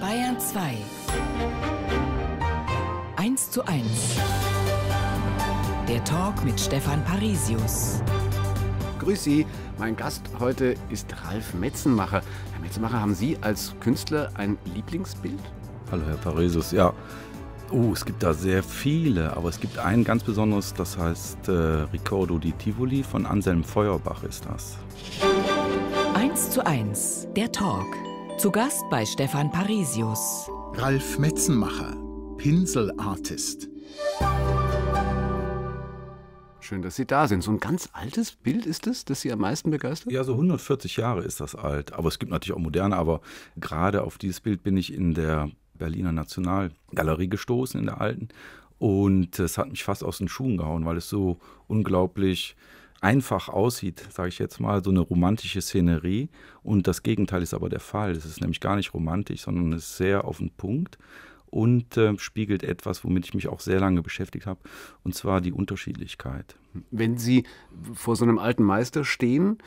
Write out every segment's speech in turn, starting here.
Bayern 2. 1 zu 1. Der Talk mit Stefan Parisius. Grüß Sie. Mein Gast heute ist Ralf Metzenmacher. Herr Metzenmacher, haben Sie als Künstler ein Lieblingsbild? Hallo, Herr Parisius. Ja. Oh, es gibt da sehr viele, aber es gibt ein ganz besonderes, das heißt äh, Ricordo di Tivoli von Anselm Feuerbach ist das. 1 zu 1, der Talk zu Gast bei Stefan Parisius. Ralf Metzenmacher, Pinselartist. Schön, dass Sie da sind. So ein ganz altes Bild ist es, das, Sie am meisten begeistert? Ja, so 140 Jahre ist das alt. Aber es gibt natürlich auch moderne. Aber gerade auf dieses Bild bin ich in der Berliner Nationalgalerie gestoßen, in der alten. Und es hat mich fast aus den Schuhen gehauen, weil es so unglaublich einfach aussieht, sage ich jetzt mal, so eine romantische Szenerie. Und das Gegenteil ist aber der Fall. Es ist nämlich gar nicht romantisch, sondern es ist sehr auf den Punkt und äh, spiegelt etwas, womit ich mich auch sehr lange beschäftigt habe, und zwar die Unterschiedlichkeit. Wenn Sie vor so einem alten Meister stehen,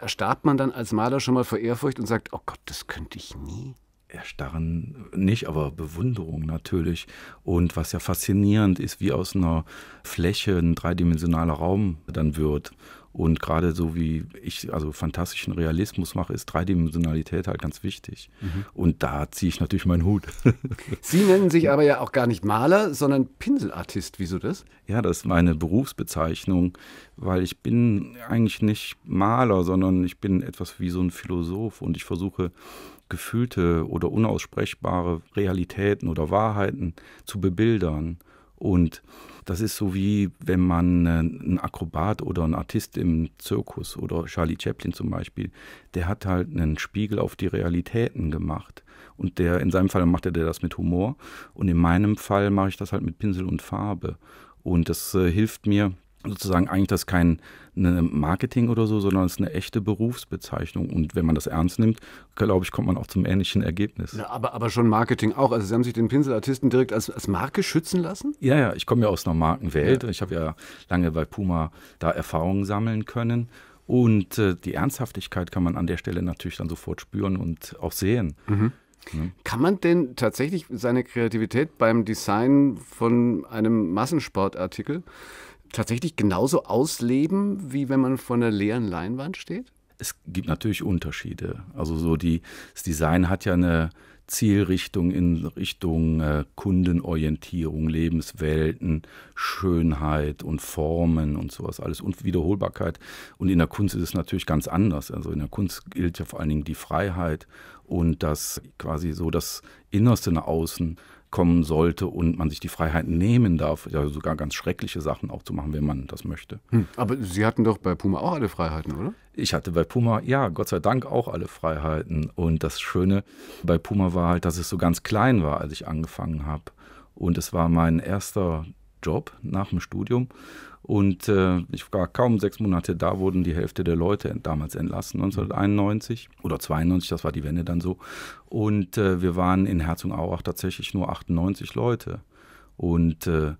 erstarrt man dann als Maler schon mal vor Ehrfurcht und sagt, oh Gott, das könnte ich nie. Erstarren nicht, aber Bewunderung natürlich. Und was ja faszinierend ist, wie aus einer Fläche ein dreidimensionaler Raum dann wird. Und gerade so wie ich also fantastischen Realismus mache, ist Dreidimensionalität halt ganz wichtig. Mhm. Und da ziehe ich natürlich meinen Hut. Sie nennen sich aber ja auch gar nicht Maler, sondern Pinselartist. Wieso das? Ja, das ist meine Berufsbezeichnung, weil ich bin eigentlich nicht Maler, sondern ich bin etwas wie so ein Philosoph und ich versuche gefühlte oder unaussprechbare Realitäten oder Wahrheiten zu bebildern. Und das ist so wie, wenn man äh, einen Akrobat oder einen Artist im Zirkus oder Charlie Chaplin zum Beispiel, der hat halt einen Spiegel auf die Realitäten gemacht. Und der, in seinem Fall macht er das mit Humor. Und in meinem Fall mache ich das halt mit Pinsel und Farbe. Und das äh, hilft mir, sozusagen eigentlich das kein ne, Marketing oder so, sondern es ist eine echte Berufsbezeichnung. Und wenn man das ernst nimmt, glaube ich, kommt man auch zum ähnlichen Ergebnis. Ja, aber, aber schon Marketing auch. Also Sie haben sich den Pinselartisten direkt als, als Marke schützen lassen? Ja, ja, ich komme ja aus einer Markenwelt. Ja. Ich habe ja lange bei Puma da Erfahrungen sammeln können. Und äh, die Ernsthaftigkeit kann man an der Stelle natürlich dann sofort spüren und auch sehen. Mhm. Ne? Kann man denn tatsächlich seine Kreativität beim Design von einem Massensportartikel tatsächlich genauso ausleben, wie wenn man vor einer leeren Leinwand steht? Es gibt natürlich Unterschiede. Also so die, das Design hat ja eine Zielrichtung in Richtung äh, Kundenorientierung, Lebenswelten, Schönheit und Formen und sowas alles und Wiederholbarkeit. Und in der Kunst ist es natürlich ganz anders. Also in der Kunst gilt ja vor allen Dingen die Freiheit und das quasi so das Innerste nach außen kommen sollte und man sich die Freiheit nehmen darf, ja, sogar ganz schreckliche Sachen auch zu machen, wenn man das möchte. Hm. Aber Sie hatten doch bei Puma auch alle Freiheiten, oder? Ich hatte bei Puma, ja, Gott sei Dank auch alle Freiheiten. Und das Schöne bei Puma war halt, dass es so ganz klein war, als ich angefangen habe. Und es war mein erster Job nach dem Studium. Und äh, ich war kaum sechs Monate da, wurden die Hälfte der Leute damals entlassen, 1991 oder 92, das war die Wende dann so. Und äh, wir waren in Herzogenaurach tatsächlich nur 98 Leute. Und äh,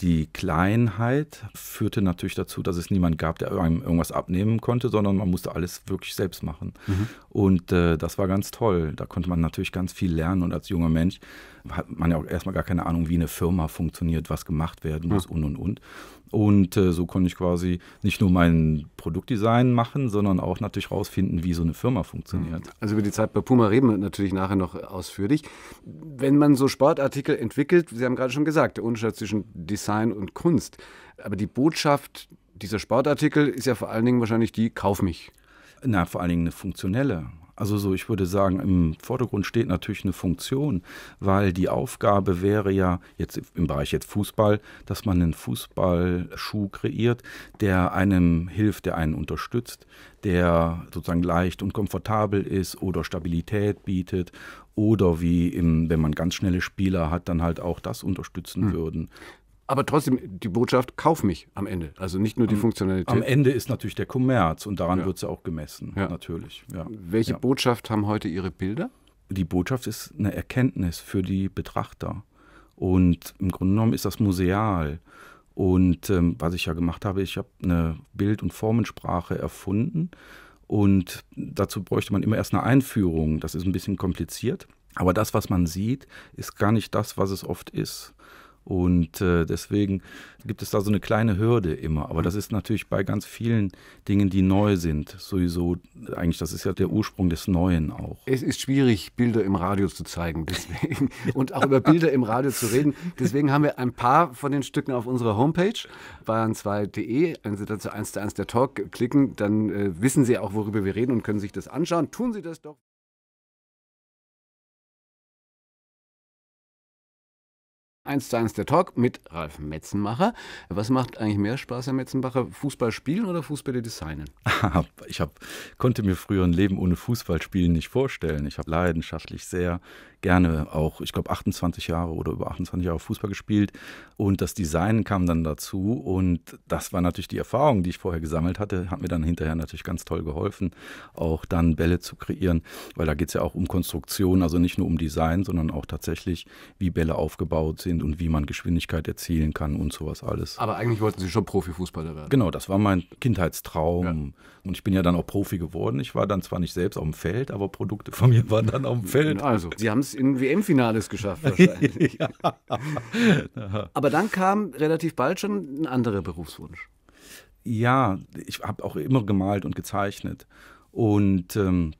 die Kleinheit führte natürlich dazu, dass es niemand gab, der einem irgendwas abnehmen konnte, sondern man musste alles wirklich selbst machen. Mhm. Und äh, das war ganz toll. Da konnte man natürlich ganz viel lernen. Und als junger Mensch hat man ja auch erstmal gar keine Ahnung, wie eine Firma funktioniert, was gemacht werden muss ja. und und und. Und äh, so konnte ich quasi nicht nur mein Produktdesign machen, sondern auch natürlich herausfinden, wie so eine Firma funktioniert. Mhm. Also über die Zeit bei Puma reden wir natürlich nachher noch ausführlich. Wenn man so Sportartikel entwickelt, Sie haben gerade schon gesagt, der Unterschied zwischen Design und Kunst. Aber die Botschaft dieser Sportartikel ist ja vor allen Dingen wahrscheinlich die, kauf mich. Na, vor allen Dingen eine funktionelle. Also so, ich würde sagen, im Vordergrund steht natürlich eine Funktion, weil die Aufgabe wäre ja jetzt im Bereich jetzt Fußball, dass man einen Fußballschuh kreiert, der einem hilft, der einen unterstützt, der sozusagen leicht und komfortabel ist oder Stabilität bietet oder wie im, wenn man ganz schnelle Spieler hat, dann halt auch das unterstützen mhm. würden aber trotzdem, die Botschaft, kauf mich am Ende. Also nicht nur die Funktionalität. Am Ende ist natürlich der Kommerz und daran ja. wird sie auch gemessen, ja. natürlich. Ja. Welche Botschaft haben heute Ihre Bilder? Die Botschaft ist eine Erkenntnis für die Betrachter. Und im Grunde genommen ist das museal. Und ähm, was ich ja gemacht habe, ich habe eine Bild- und Formensprache erfunden. Und dazu bräuchte man immer erst eine Einführung. Das ist ein bisschen kompliziert. Aber das, was man sieht, ist gar nicht das, was es oft ist. Und äh, deswegen gibt es da so eine kleine Hürde immer. Aber das ist natürlich bei ganz vielen Dingen, die neu sind, sowieso eigentlich, das ist ja der Ursprung des Neuen auch. Es ist schwierig, Bilder im Radio zu zeigen, deswegen. Und auch über Bilder im Radio zu reden. Deswegen haben wir ein paar von den Stücken auf unserer Homepage, bayern2.de. Wenn Sie dazu 1 zu 1 der Talk klicken, dann äh, wissen Sie auch, worüber wir reden und können sich das anschauen. Tun Sie das doch. 1 zu 1 der Talk mit Ralf Metzenmacher. Was macht eigentlich mehr Spaß, Herr Metzenmacher? Fußball spielen oder Fußbälle designen? Ich hab, konnte mir früher ein Leben ohne Fußball spielen nicht vorstellen. Ich habe leidenschaftlich sehr gerne auch, ich glaube, 28 Jahre oder über 28 Jahre Fußball gespielt. Und das Design kam dann dazu. Und das war natürlich die Erfahrung, die ich vorher gesammelt hatte, hat mir dann hinterher natürlich ganz toll geholfen, auch dann Bälle zu kreieren, weil da geht es ja auch um Konstruktion, also nicht nur um Design, sondern auch tatsächlich, wie Bälle aufgebaut sind und wie man Geschwindigkeit erzielen kann und sowas alles. Aber eigentlich wollten Sie schon Profifußballer werden. Genau, das war mein Kindheitstraum. Ja. Und ich bin ja dann auch Profi geworden. Ich war dann zwar nicht selbst auf dem Feld, aber Produkte von mir waren dann auf dem Feld. Also, Sie haben es es in WM-Finales geschafft wahrscheinlich. ja. Aber dann kam relativ bald schon ein anderer Berufswunsch. Ja, ich habe auch immer gemalt und gezeichnet. Und ähm,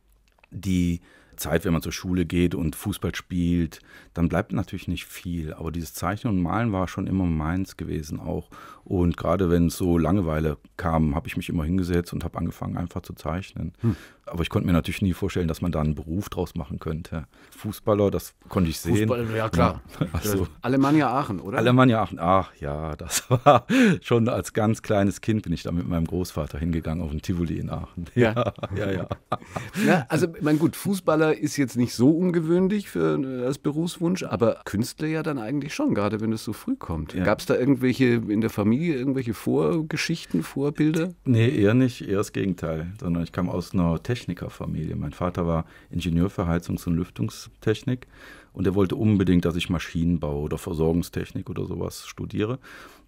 die Zeit, wenn man zur Schule geht und Fußball spielt, dann bleibt natürlich nicht viel. Aber dieses Zeichnen und Malen war schon immer meins gewesen auch. Und gerade wenn es so Langeweile kam, habe ich mich immer hingesetzt und habe angefangen einfach zu zeichnen. Hm aber ich konnte mir natürlich nie vorstellen, dass man da einen Beruf draus machen könnte. Fußballer, das konnte ich sehen. Fußballer, ja klar. also, Alemannia Aachen, oder? Alemannia Aachen, ach ja, das war schon als ganz kleines Kind bin ich da mit meinem Großvater hingegangen auf den Tivoli in Aachen. Ja, ja, ja. ja. also, mein gut, Fußballer ist jetzt nicht so ungewöhnlich für, äh, als Berufswunsch, aber Künstler ja dann eigentlich schon, gerade wenn es so früh kommt. Ja. Gab es da irgendwelche in der Familie irgendwelche Vorgeschichten, Vorbilder? Nee, eher nicht, eher das Gegenteil, sondern ich kam aus einer Technik Technikerfamilie. Mein Vater war Ingenieur für Heizungs- und Lüftungstechnik und er wollte unbedingt, dass ich Maschinenbau oder Versorgungstechnik oder sowas studiere.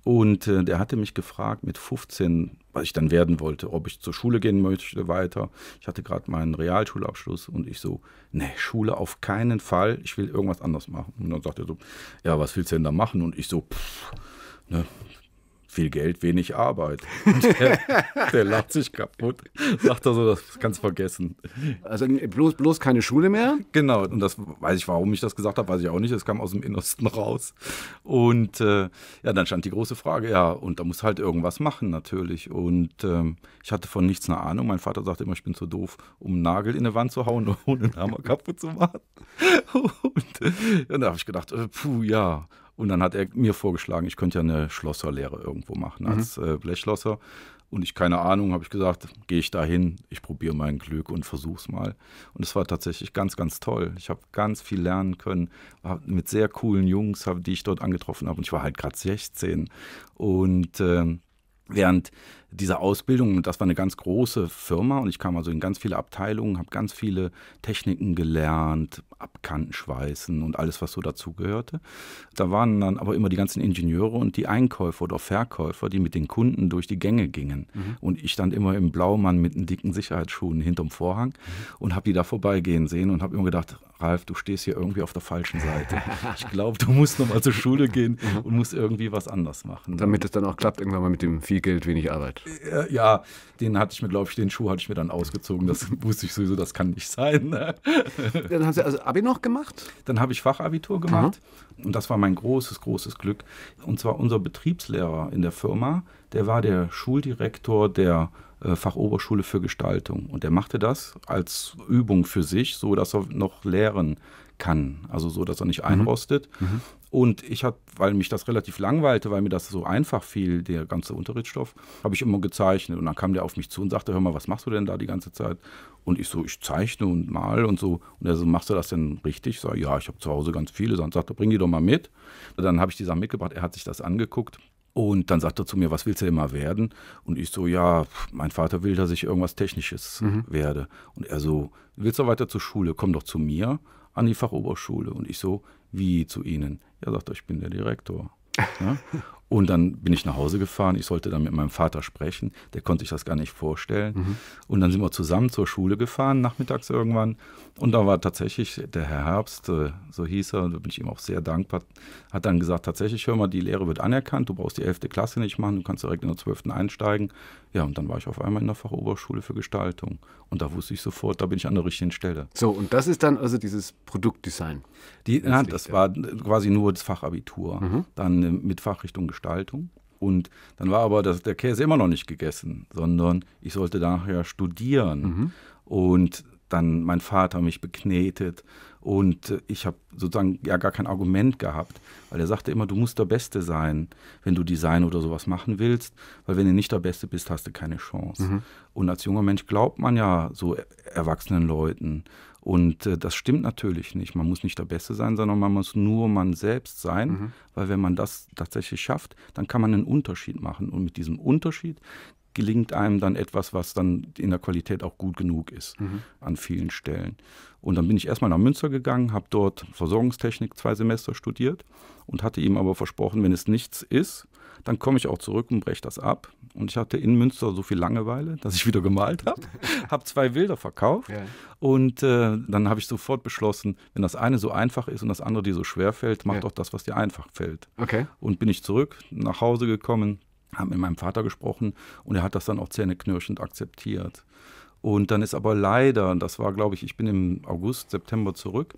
Und äh, der hatte mich gefragt mit 15, was ich dann werden wollte, ob ich zur Schule gehen möchte weiter. Ich hatte gerade meinen Realschulabschluss und ich so, nee, Schule auf keinen Fall, ich will irgendwas anders machen. Und dann sagt er so, ja, was willst du denn da machen? Und ich so, pff, ne, viel Geld, wenig Arbeit. Der, der, lacht sich kaputt, sagt er so, das kannst du vergessen. Also äh, bloß, bloß keine Schule mehr? Genau, und das weiß ich, warum ich das gesagt habe, weiß ich auch nicht, das kam aus dem Innersten raus. Und äh, ja, dann stand die große Frage, ja, und da muss halt irgendwas machen natürlich. Und ähm, ich hatte von nichts eine Ahnung, mein Vater sagte immer, ich bin zu doof, um einen Nagel in eine Wand zu hauen, ohne einen Hammer kaputt zu machen. Und, und da habe ich gedacht, äh, puh, ja, und dann hat er mir vorgeschlagen, ich könnte ja eine Schlosserlehre irgendwo machen mhm. als äh, Blechschlosser. Und ich, keine Ahnung, habe ich gesagt, gehe ich da hin, ich probiere mein Glück und versuche es mal. Und es war tatsächlich ganz, ganz toll. Ich habe ganz viel lernen können, mit sehr coolen Jungs, hab, die ich dort angetroffen habe. Und ich war halt gerade 16. Und äh, während dieser Ausbildung, das war eine ganz große Firma und ich kam also in ganz viele Abteilungen, habe ganz viele Techniken gelernt, Abkantenschweißen und alles, was so dazugehörte. Da waren dann aber immer die ganzen Ingenieure und die Einkäufer oder Verkäufer, die mit den Kunden durch die Gänge gingen. Mhm. Und ich stand immer im Blaumann mit den dicken Sicherheitsschuhen hinterm Vorhang mhm. und habe die da vorbeigehen sehen und habe immer gedacht, Ralf, du stehst hier irgendwie auf der falschen Seite. Ich glaube, du musst nochmal zur Schule gehen mhm. und musst irgendwie was anders machen. Damit es dann auch klappt, irgendwann mal mit dem viel Geld, wenig Arbeit. Äh, ja, den hatte ich mir, glaube ich, den Schuh hatte ich mir dann ausgezogen. Das wusste ich sowieso, das kann nicht sein. Ne? Dann hast du also Abi noch gemacht? Dann habe ich Fachabitur gemacht. Mhm. Und das war mein großes, großes Glück. Und zwar unser Betriebslehrer in der Firma, der war der Schuldirektor der äh, Fachoberschule für Gestaltung. Und er machte das als Übung für sich, so dass er noch lehren kann, also so, dass er nicht mhm. einrostet. Mhm. Und ich habe, weil mich das relativ langweilte, weil mir das so einfach fiel, der ganze Unterrichtsstoff, habe ich immer gezeichnet. Und dann kam der auf mich zu und sagte, hör mal, was machst du denn da die ganze Zeit? Und ich so, ich zeichne und mal und so. Und er so, machst du das denn richtig? Ich so, ja, ich habe zu Hause ganz viele. Dann sagt er, bring die doch mal mit. Und dann habe ich die Sachen mitgebracht. Er hat sich das angeguckt und dann sagt er zu mir, was willst du denn mal werden? Und ich so, ja, mein Vater will, dass ich irgendwas Technisches mhm. werde. Und er so, willst du weiter zur Schule? Komm doch zu mir an die Fachoberschule. Und ich so, wie zu Ihnen? Er sagt, ich bin der Direktor. Ja? Und dann bin ich nach Hause gefahren. Ich sollte dann mit meinem Vater sprechen. Der konnte sich das gar nicht vorstellen. Mhm. Und dann sind wir zusammen zur Schule gefahren, nachmittags irgendwann. Und da war tatsächlich der Herr Herbst, äh, so hieß er, und da bin ich ihm auch sehr dankbar, hat dann gesagt: Tatsächlich, hör mal, die Lehre wird anerkannt. Du brauchst die 11. Klasse nicht machen. Du kannst direkt in der 12. einsteigen. Ja, und dann war ich auf einmal in der Fachoberschule für Gestaltung. Und da wusste ich sofort, da bin ich an der richtigen Stelle. So, und das ist dann also dieses Produktdesign? Die, ja, das war äh, quasi nur das Fachabitur. Mhm. Dann äh, mit Fachrichtung Gestaltung. Gestaltung. Und dann war aber das, der Käse immer noch nicht gegessen, sondern ich sollte nachher studieren. Mhm. Und dann mein Vater mich beknetet und äh, ich habe sozusagen ja gar kein Argument gehabt, weil er sagte immer, du musst der Beste sein, wenn du Design oder sowas machen willst, weil wenn du nicht der Beste bist, hast du keine Chance. Mhm. Und als junger Mensch glaubt man ja so erwachsenen Leuten und äh, das stimmt natürlich nicht. Man muss nicht der Beste sein, sondern man muss nur man selbst sein, mhm. weil wenn man das tatsächlich schafft, dann kann man einen Unterschied machen. Und mit diesem Unterschied gelingt einem dann etwas, was dann in der Qualität auch gut genug ist mhm. an vielen Stellen. Und dann bin ich erstmal nach Münster gegangen, habe dort Versorgungstechnik zwei Semester studiert und hatte ihm aber versprochen, wenn es nichts ist, dann komme ich auch zurück und breche das ab. Und ich hatte in Münster so viel Langeweile, dass ich wieder gemalt habe. habe zwei Bilder verkauft. Ja. Und äh, dann habe ich sofort beschlossen, wenn das eine so einfach ist und das andere dir so schwer fällt, mach ja. doch das, was dir einfach fällt. Okay. Und bin ich zurück, nach Hause gekommen, habe mit meinem Vater gesprochen und er hat das dann auch zähneknirschend akzeptiert. Und dann ist aber leider, das war, glaube ich, ich bin im August, September zurück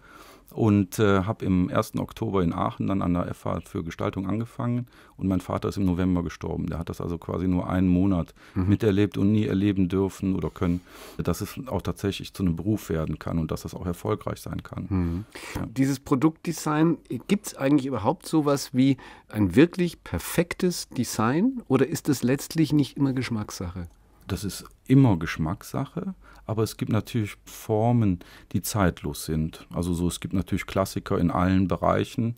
und äh, habe im 1. Oktober in Aachen dann an der FH für Gestaltung angefangen und mein Vater ist im November gestorben. Der hat das also quasi nur einen Monat mhm. miterlebt und nie erleben dürfen oder können, dass es auch tatsächlich zu einem Beruf werden kann und dass das auch erfolgreich sein kann. Mhm. Ja. Dieses Produktdesign, gibt es eigentlich überhaupt sowas wie ein wirklich perfektes Design oder ist es letztlich nicht immer Geschmackssache? das ist immer Geschmackssache, aber es gibt natürlich Formen, die zeitlos sind. Also so, es gibt natürlich Klassiker in allen Bereichen,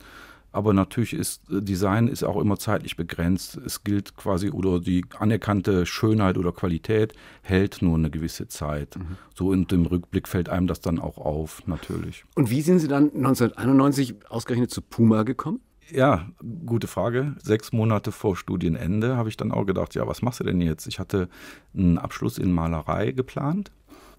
aber natürlich ist äh, Design ist auch immer zeitlich begrenzt. Es gilt quasi oder die anerkannte Schönheit oder Qualität hält nur eine gewisse Zeit. Mhm. So in dem Rückblick fällt einem das dann auch auf, natürlich. Und wie sind Sie dann 1991 ausgerechnet zu Puma gekommen? Ja, gute Frage. Sechs Monate vor Studienende habe ich dann auch gedacht, ja, was machst du denn jetzt? Ich hatte einen Abschluss in Malerei geplant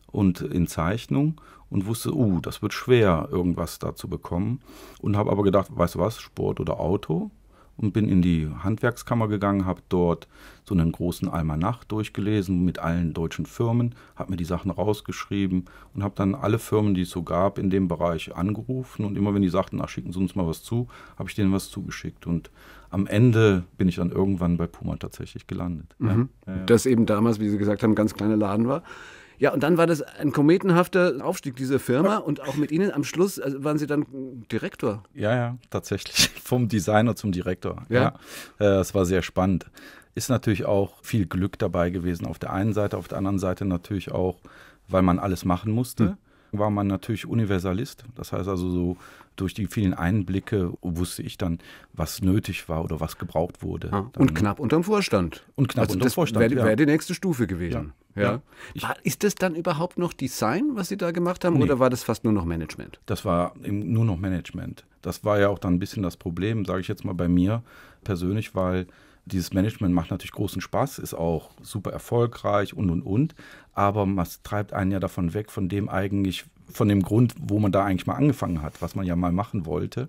und in Zeichnung und wusste, uh, das wird schwer, irgendwas da zu bekommen. Und habe aber gedacht, weißt du was, Sport oder Auto? und bin in die Handwerkskammer gegangen, habe dort so einen großen Almanach durchgelesen mit allen deutschen Firmen, habe mir die Sachen rausgeschrieben und habe dann alle Firmen, die es so gab, in dem Bereich angerufen und immer wenn die sagten, ach schicken Sie uns mal was zu, habe ich denen was zugeschickt und am Ende bin ich dann irgendwann bei Puma tatsächlich gelandet. Mhm. Ja. Das eben damals, wie Sie gesagt haben, ganz kleiner Laden war. Ja, und dann war das ein kometenhafter Aufstieg dieser Firma und auch mit Ihnen am Schluss also waren Sie dann Direktor. Ja, ja, tatsächlich. Vom Designer zum Direktor. Ja. ja. Äh, es war sehr spannend. Ist natürlich auch viel Glück dabei gewesen auf der einen Seite, auf der anderen Seite natürlich auch, weil man alles machen musste. Mhm war man natürlich Universalist. Das heißt also so durch die vielen Einblicke wusste ich dann, was nötig war oder was gebraucht wurde. Ah, und knapp unterm Vorstand. Und knapp also unterm das Vorstand. Wäre wär die nächste Stufe gewesen. Ja. ja. ja. War, ist das dann überhaupt noch Design, was Sie da gemacht haben, nee. oder war das fast nur noch Management? Das war nur noch Management. Das war ja auch dann ein bisschen das Problem, sage ich jetzt mal bei mir persönlich, weil dieses Management macht natürlich großen Spaß, ist auch super erfolgreich und und und. Aber man treibt einen ja davon weg, von dem eigentlich, von dem Grund, wo man da eigentlich mal angefangen hat, was man ja mal machen wollte.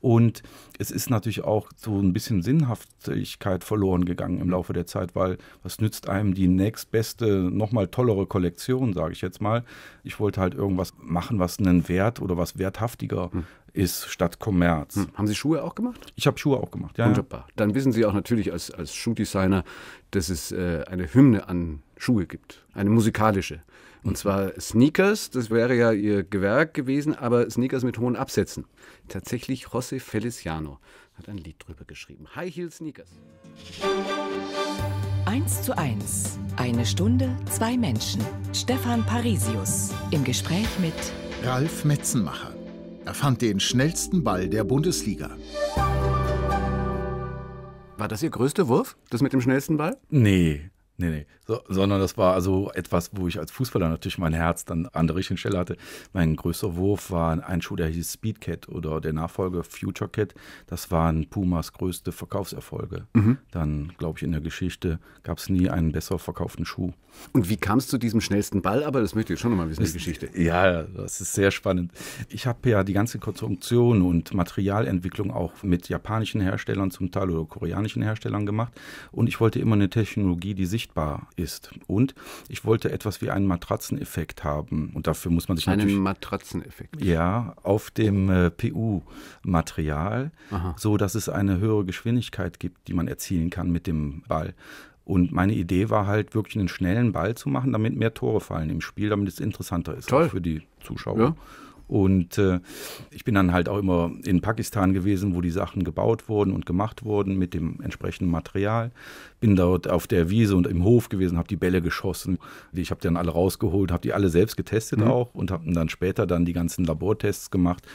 Und es ist natürlich auch so ein bisschen Sinnhaftigkeit verloren gegangen im Laufe der Zeit, weil was nützt einem die nächstbeste, nochmal tollere Kollektion, sage ich jetzt mal. Ich wollte halt irgendwas machen, was einen Wert oder was werthaftiger hm ist statt Kommerz. Hm. Haben Sie Schuhe auch gemacht? Ich habe Schuhe auch gemacht, ja. Wunderbar. Dann wissen Sie auch natürlich als, als Schuhdesigner, dass es äh, eine Hymne an Schuhe gibt, eine musikalische. Und mhm. zwar Sneakers, das wäre ja ihr Gewerk gewesen, aber Sneakers mit hohen Absätzen. Tatsächlich José Feliciano hat ein Lied drüber geschrieben. High Heel Sneakers. Eins zu eins. Eine Stunde, zwei Menschen. Stefan Parisius im Gespräch mit Ralf Metzenmacher. Er fand den schnellsten Ball der Bundesliga. War das Ihr größter Wurf, das mit dem schnellsten Ball? Nee, Nee, nee. So, sondern das war also etwas, wo ich als Fußballer natürlich mein Herz dann an der richtigen Stelle hatte. Mein größter Wurf war ein Schuh, der hieß Speedcat oder der Nachfolger Future Cat. Das waren Pumas größte Verkaufserfolge. Mhm. Dann, glaube ich, in der Geschichte gab es nie einen besser verkauften Schuh. Und wie kam es zu diesem schnellsten Ball? Aber das möchte ich schon nochmal wissen, die Geschichte. Ja, das ist sehr spannend. Ich habe ja die ganze Konstruktion und Materialentwicklung auch mit japanischen Herstellern zum Teil oder koreanischen Herstellern gemacht. Und ich wollte immer eine Technologie, die sichtbar sichtbar ist. Und ich wollte etwas wie einen Matratzeneffekt haben. Und dafür muss man sich einen natürlich. Einen Matratzeneffekt. Ja, auf dem äh, PU-Material, so dass es eine höhere Geschwindigkeit gibt, die man erzielen kann mit dem Ball. Und meine Idee war halt, wirklich einen schnellen Ball zu machen, damit mehr Tore fallen im Spiel, damit es interessanter ist Toll. für die Zuschauer. Ja. Und äh, ich bin dann halt auch immer in Pakistan gewesen, wo die Sachen gebaut wurden und gemacht wurden mit dem entsprechenden Material. Bin dort auf der Wiese und im Hof gewesen, habe die Bälle geschossen. Ich habe die dann alle rausgeholt, habe die alle selbst getestet mhm. auch und habe dann später dann die ganzen Labortests gemacht.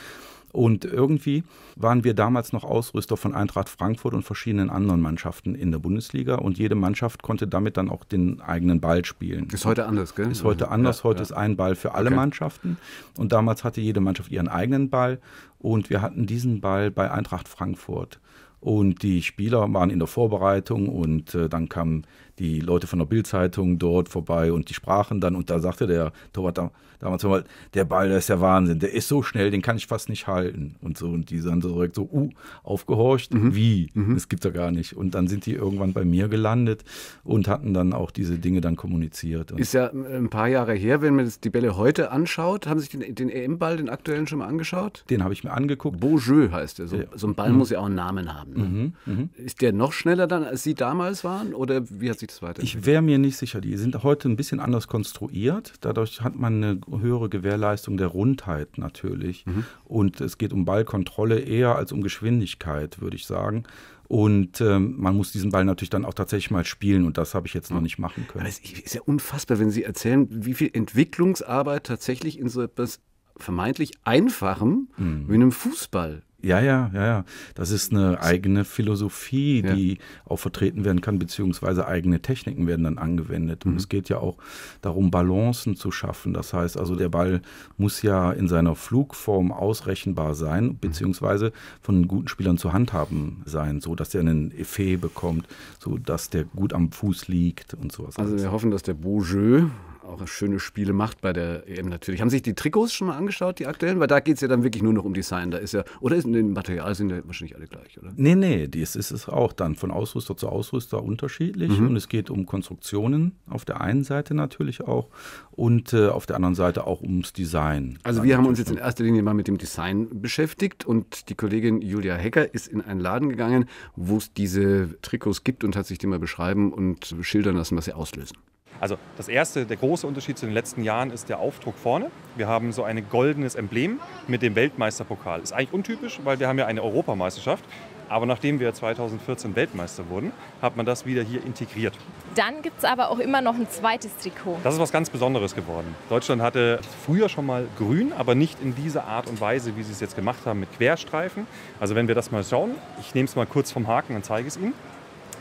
Und irgendwie waren wir damals noch Ausrüster von Eintracht Frankfurt und verschiedenen anderen Mannschaften in der Bundesliga. Und jede Mannschaft konnte damit dann auch den eigenen Ball spielen. Ist heute anders, gell? Ist heute anders. Ja, heute ja. ist ein Ball für alle okay. Mannschaften. Und damals hatte jede Mannschaft ihren eigenen Ball. Und wir hatten diesen Ball bei Eintracht Frankfurt. Und die Spieler waren in der Vorbereitung und äh, dann kamen die Leute von der Bildzeitung dort vorbei und die sprachen dann. Und da sagte der Torwart damals mal, der Ball, der ist ja Wahnsinn, der ist so schnell, den kann ich fast nicht halten. Und so, und die sind so direkt so, uh, aufgehorcht, mhm. wie? Mhm. gibt gibt's ja gar nicht. Und dann sind die irgendwann bei mir gelandet und hatten dann auch diese Dinge dann kommuniziert. ist ja ein paar Jahre her, wenn man jetzt die Bälle heute anschaut. Haben Sie sich den, den EM-Ball, den aktuellen, schon mal angeschaut? Den habe ich mir angeguckt. Beaujeu heißt der. So, ja. so ein Ball mhm. muss ja auch einen Namen haben. Ne? Mhm, mhm, ist der noch schneller dann, als Sie damals waren? Oder wie hat sich das weiterentwickelt? Ich wäre mir nicht sicher. Die sind heute ein bisschen anders konstruiert. Dadurch hat man eine höhere Gewährleistung der Rundheit natürlich. Mhm. Und es geht um Ballkontrolle eher als um Geschwindigkeit, würde ich sagen. Und ähm, man muss diesen Ball natürlich dann auch tatsächlich mal spielen und das habe ich jetzt noch mhm. nicht machen können. Aber es ist ja unfassbar, wenn Sie erzählen, wie viel Entwicklungsarbeit tatsächlich in so etwas vermeintlich Einfachem mhm. wie einem Fußball ja, ja, ja, ja. Das ist eine eigene Philosophie, ja. die auch vertreten werden kann, beziehungsweise eigene Techniken werden dann angewendet. Und mhm. es geht ja auch darum, Balancen zu schaffen. Das heißt also, der Ball muss ja in seiner Flugform ausrechenbar sein, mhm. beziehungsweise von guten Spielern zu handhaben sein, sodass er einen Effet bekommt, sodass der gut am Fuß liegt und sowas. Also alles. wir hoffen, dass der Beaujeu auch schöne Spiele macht bei der EM natürlich. Haben sich die Trikots schon mal angeschaut, die aktuellen? Weil da geht es ja dann wirklich nur noch um Design. Da ist ja, oder ist in Material sind ja wahrscheinlich alle gleich, oder? Nee, nee, das ist es auch dann von Ausrüster zu Ausrüster unterschiedlich. Mhm. Und es geht um Konstruktionen auf der einen Seite natürlich auch und äh, auf der anderen Seite auch ums Design. Also wir haben uns jetzt in erster Linie mal mit dem Design beschäftigt und die Kollegin Julia Hecker ist in einen Laden gegangen, wo es diese Trikots gibt und hat sich die mal beschreiben und schildern lassen, was sie auslösen. Also das erste, der große Unterschied zu den letzten Jahren ist der Aufdruck vorne. Wir haben so ein goldenes Emblem mit dem Weltmeisterpokal. Ist eigentlich untypisch, weil wir haben ja eine Europameisterschaft. Aber nachdem wir 2014 Weltmeister wurden, hat man das wieder hier integriert. Dann gibt es aber auch immer noch ein zweites Trikot. Das ist was ganz Besonderes geworden. Deutschland hatte früher schon mal grün, aber nicht in dieser Art und Weise, wie sie es jetzt gemacht haben mit Querstreifen. Also wenn wir das mal schauen, ich nehme es mal kurz vom Haken und zeige es Ihnen.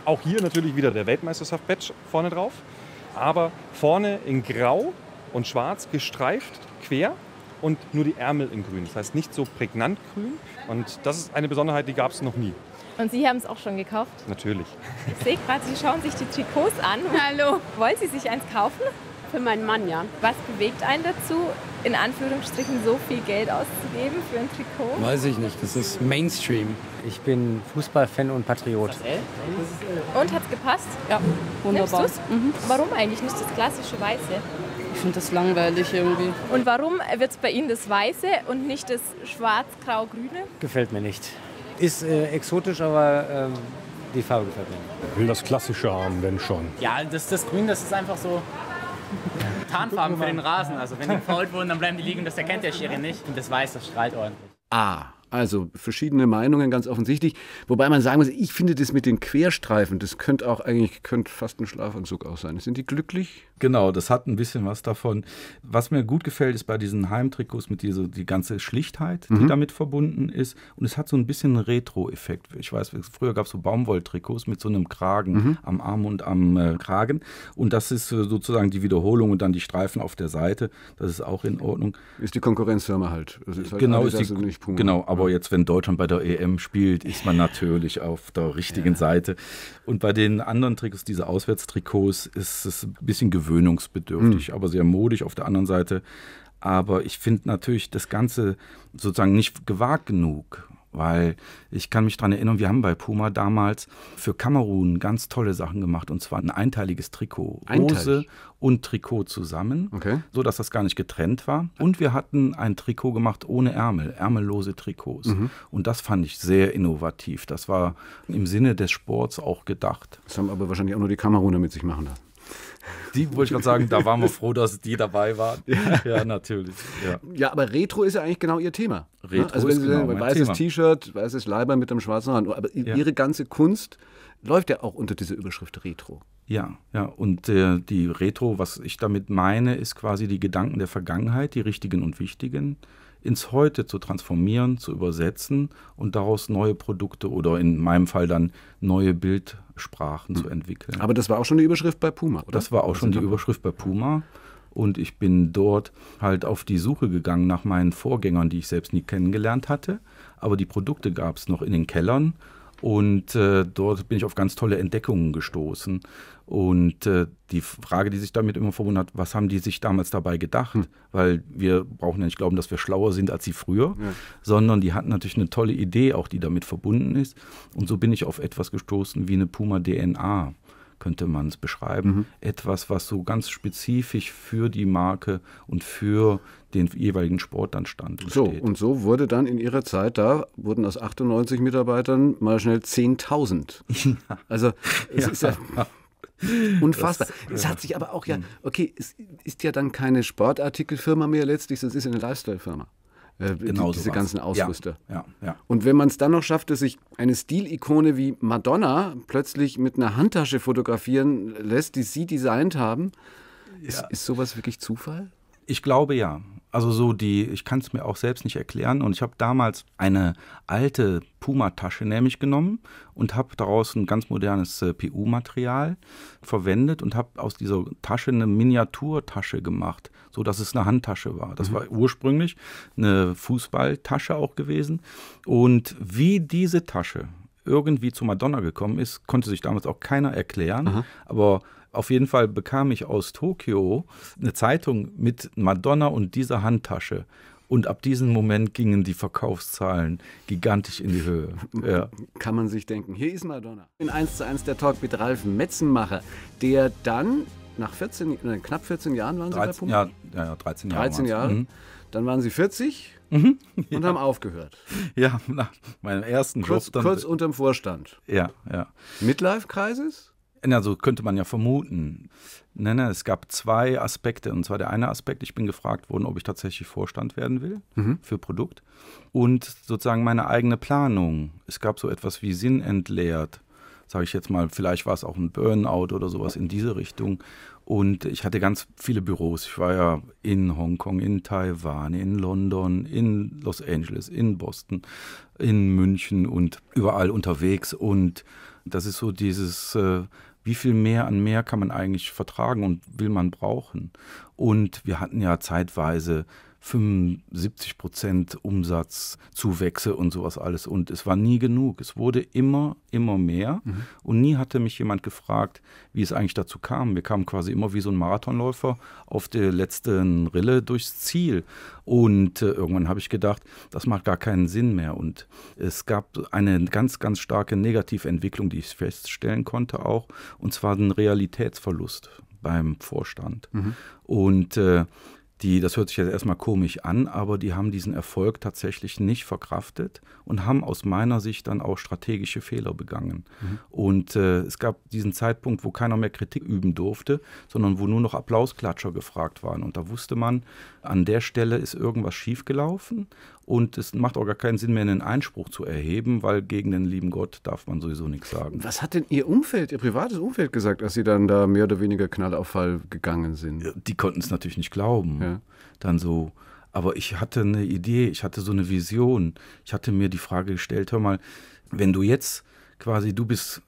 Auch hier natürlich wieder der Weltmeisterschaft-Badge vorne drauf aber vorne in grau und schwarz gestreift quer und nur die Ärmel in grün. Das heißt nicht so prägnant grün und das ist eine Besonderheit, die gab es noch nie. Und Sie haben es auch schon gekauft? Natürlich. Ich sehe gerade, Sie schauen sich die Trikots an. Hallo. Wollen Sie sich eins kaufen? für meinen Mann, ja. Was bewegt einen dazu, in Anführungsstrichen so viel Geld auszugeben für ein Trikot? Weiß ich nicht, das ist Mainstream. Ich bin Fußballfan und Patriot. Das L? Äh? Das Und hat's gepasst? Ja, wunderbar. Mhm. Warum eigentlich nicht das klassische Weiße? Ich finde das langweilig irgendwie. Und warum wird es bei Ihnen das Weiße und nicht das Schwarz-Grau-Grüne? Gefällt mir nicht. Ist äh, exotisch, aber äh, die Farbe gefällt mir. Ich will das Klassische haben, wenn schon. Ja, das, das Grün, das ist einfach so Tarnfarben für den Rasen. Also wenn die gefault wurden, dann bleiben die liegen. Das erkennt der Schiri nicht. Und das Weiß, das strahlt ordentlich. Ah. Also verschiedene Meinungen, ganz offensichtlich. Wobei man sagen muss, ich finde das mit den Querstreifen, das könnte auch eigentlich könnte fast ein Schlafanzug auch sein. Sind die glücklich? Genau, das hat ein bisschen was davon. Was mir gut gefällt, ist bei diesen Heimtrikots mit dieser die ganze Schlichtheit, die mhm. damit verbunden ist. Und es hat so ein bisschen einen Retro-Effekt. Ich weiß, früher gab es so Baumwolltrikots mit so einem Kragen mhm. am Arm und am äh, Kragen. Und das ist äh, sozusagen die Wiederholung und dann die Streifen auf der Seite. Das ist auch in Ordnung. Ist die Konkurrenzfirma halt. Also, halt genau, ist die, also genau, aber Zuschauer jetzt, wenn Deutschland bei der EM spielt, ist man natürlich auf der richtigen ja. Seite. Und bei den anderen Trikots, diese Auswärtstrikots, ist es ein bisschen gewöhnungsbedürftig, mhm. aber sehr modig auf der anderen Seite. Aber ich finde natürlich das Ganze sozusagen nicht gewagt genug weil ich kann mich daran erinnern, wir haben bei Puma damals für Kamerun ganz tolle Sachen gemacht und zwar ein einteiliges Trikot, Einteilig. Hose und Trikot zusammen, okay. so dass das gar nicht getrennt war und wir hatten ein Trikot gemacht ohne Ärmel, ärmellose Trikots mhm. und das fand ich sehr innovativ. Das war im Sinne des Sports auch gedacht. Das haben aber wahrscheinlich auch nur die Kameruner mit sich machen lassen. Die wollte ich gerade sagen, da waren wir froh, dass die dabei waren. Ja, ja natürlich. Ja. ja. aber Retro ist ja eigentlich genau ihr Thema. Retro ne? also wenn sie genau sagen, weißes T-Shirt, weißes Leiber mit einem schwarzen Hand. Aber ja. ihre ganze Kunst läuft ja auch unter dieser Überschrift Retro. Ja, ja. Und äh, die Retro, was ich damit meine, ist quasi die Gedanken der Vergangenheit, die richtigen und wichtigen, ins Heute zu transformieren, zu übersetzen und daraus neue Produkte oder in meinem Fall dann neue Bild Sprachen mhm. zu hm. entwickeln. Aber das war auch schon die Überschrift bei Puma, oder? Das war auch also schon die Überschrift bei Puma. Und ich bin dort halt auf die Suche gegangen nach meinen Vorgängern, die ich selbst nie kennengelernt hatte. Aber die Produkte gab es noch in den Kellern und äh, dort bin ich auf ganz tolle Entdeckungen gestoßen. Und äh, die Frage, die sich damit immer verbunden hat, was haben die sich damals dabei gedacht? Hm. Weil wir brauchen ja nicht glauben, dass wir schlauer sind als sie früher, ja. sondern die hatten natürlich eine tolle Idee, auch die damit verbunden ist. Und so bin ich auf etwas gestoßen wie eine Puma DNA könnte man es beschreiben. Mhm. Etwas, was so ganz spezifisch für die Marke und für den jeweiligen Sport dann stand. So, und so wurde dann in ihrer Zeit da, wurden aus 98 Mitarbeitern mal schnell 10.000. Ja. Also, es ja. ist ja. Unfassbar. Das, es hat sich aber auch ja, mhm. okay, es ist ja dann keine Sportartikelfirma mehr letztlich, es ist eine Lifestyle-Firma äh, die, genau diese ganzen Ausrüster. Ja, ja, ja. Und wenn man es dann noch schafft, dass sich eine Stilikone wie Madonna plötzlich mit einer Handtasche fotografieren lässt, die sie designt haben, ist, ist sowas wirklich Zufall? Ich glaube ja. Also so die, ich kann es mir auch selbst nicht erklären. Und ich habe damals eine alte Puma-Tasche nämlich genommen und habe daraus ein ganz modernes äh, PU-Material verwendet und habe aus dieser Tasche eine Miniaturtasche gemacht, so dass es eine Handtasche war. Das mhm. war ursprünglich eine Fußballtasche auch gewesen. Und wie diese Tasche irgendwie zu Madonna gekommen ist, konnte sich damals auch keiner erklären. Mhm. Aber auf jeden Fall bekam ich aus Tokio eine Zeitung mit Madonna und dieser Handtasche. Und ab diesem Moment gingen die Verkaufszahlen gigantisch in die Höhe. Ja. Kann man sich denken. Hier ist Madonna. In 1 zu 1 der Talk mit Ralf Metzenmacher, der dann nach 14, nein, äh, knapp 14 Jahren waren 13, Sie bei Puma? Ja, ja, 13 Jahre. 13 Jahre. Mhm. Dann waren Sie 40 mhm. ja. und haben aufgehört. Ja, nach meinem ersten kurz, Job. Dann kurz unterm Vorstand. Ja, ja. Midlife-Kreises? Also könnte man ja vermuten. Nein, nein, es gab zwei Aspekte. Und zwar der eine Aspekt, ich bin gefragt worden, ob ich tatsächlich Vorstand werden will mhm. für Produkt. Und sozusagen meine eigene Planung. Es gab so etwas wie Sinn entleert, sage ich jetzt mal. Vielleicht war es auch ein Burnout oder sowas in diese Richtung. Und ich hatte ganz viele Büros. Ich war ja in Hongkong, in Taiwan, in London, in Los Angeles, in Boston, in München und überall unterwegs. Und das ist so dieses, äh, wie viel mehr an mehr kann man eigentlich vertragen und will man brauchen? Und wir hatten ja zeitweise 75 Prozent Umsatzzuwächse und sowas alles. Und es war nie genug. Es wurde immer, immer mehr. Mhm. Und nie hatte mich jemand gefragt, wie es eigentlich dazu kam. Wir kamen quasi immer wie so ein Marathonläufer auf der letzten Rille durchs Ziel. Und äh, irgendwann habe ich gedacht, das macht gar keinen Sinn mehr. Und es gab eine ganz, ganz starke Negativentwicklung, die ich feststellen konnte auch. Und zwar einen Realitätsverlust beim Vorstand. Mhm. Und äh, die, das hört sich jetzt erstmal komisch an, aber die haben diesen Erfolg tatsächlich nicht verkraftet und haben aus meiner Sicht dann auch strategische Fehler begangen. Mhm. Und äh, es gab diesen Zeitpunkt, wo keiner mehr Kritik üben durfte, sondern wo nur noch Applausklatscher gefragt waren. Und da wusste man, an der Stelle ist irgendwas schiefgelaufen und es macht auch gar keinen Sinn mehr, einen Einspruch zu erheben, weil gegen den lieben Gott darf man sowieso nichts sagen. Was hat denn Ihr Umfeld, Ihr privates Umfeld gesagt, als Sie dann da mehr oder weniger knallauffall gegangen sind? Die konnten es natürlich nicht glauben. Ja. Dann so. Aber ich hatte eine Idee, ich hatte so eine Vision. Ich hatte mir die Frage gestellt, hör mal, wenn du jetzt quasi, du bist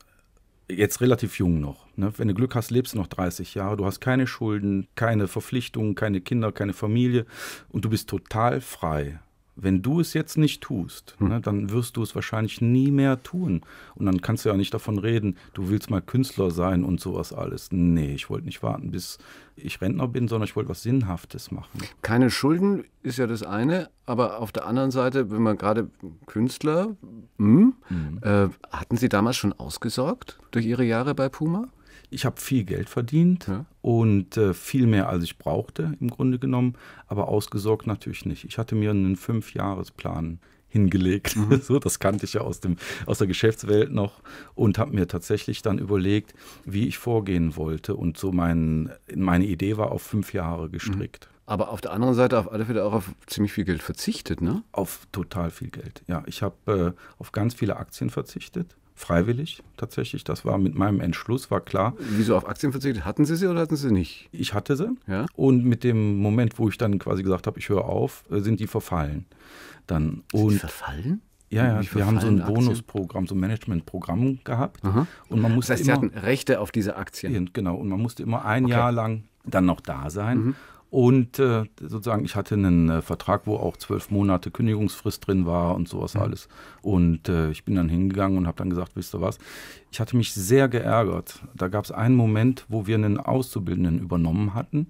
jetzt relativ jung noch. Ne? Wenn du Glück hast, lebst du noch 30 Jahre. Du hast keine Schulden, keine Verpflichtungen, keine Kinder, keine Familie und du bist total frei wenn du es jetzt nicht tust, hm. ne, dann wirst du es wahrscheinlich nie mehr tun. Und dann kannst du ja nicht davon reden, du willst mal Künstler sein und sowas alles. Nee, ich wollte nicht warten, bis ich Rentner bin, sondern ich wollte was Sinnhaftes machen. Keine Schulden ist ja das eine, aber auf der anderen Seite, wenn man gerade Künstler, mh, hm, mhm. äh, hatten Sie damals schon ausgesorgt durch Ihre Jahre bei Puma? ich habe viel Geld verdient ja. und äh, viel mehr, als ich brauchte, im Grunde genommen, aber ausgesorgt natürlich nicht. Ich hatte mir einen Fünfjahresplan hingelegt. Mhm. So, das kannte ich ja aus, dem, aus der Geschäftswelt noch und habe mir tatsächlich dann überlegt, wie ich vorgehen wollte. Und so mein, meine Idee war auf fünf Jahre mhm. gestrickt. Mhm. Aber auf der anderen Seite auf alle Fälle auch auf ziemlich viel Geld verzichtet, ne? Auf total viel Geld, ja. Ich habe äh, auf ganz viele Aktien verzichtet freiwillig tatsächlich. Das war mit meinem Entschluss, war klar. Wieso auf Aktien verzichtet? Hatten Sie sie oder hatten Sie sie nicht? Ich hatte sie. Ja? Und mit dem Moment, wo ich dann quasi gesagt habe, ich höre auf, äh, sind die verfallen. Dann. Sind und die verfallen? Ja, ja, wir haben so ein Bonusprogramm, so ein Managementprogramm gehabt. Aha. Und man musste das heißt, immer, Sie hatten Rechte auf diese Aktien. Genau, und man musste immer ein okay. Jahr lang dann noch da sein. Mhm. Und äh, sozusagen, ich hatte einen äh, Vertrag, wo auch zwölf Monate Kündigungsfrist drin war und sowas mhm. alles. Und äh, ich bin dann hingegangen und habe dann gesagt, wisst ihr was, ich hatte mich sehr geärgert. Da gab es einen Moment, wo wir einen Auszubildenden übernommen hatten.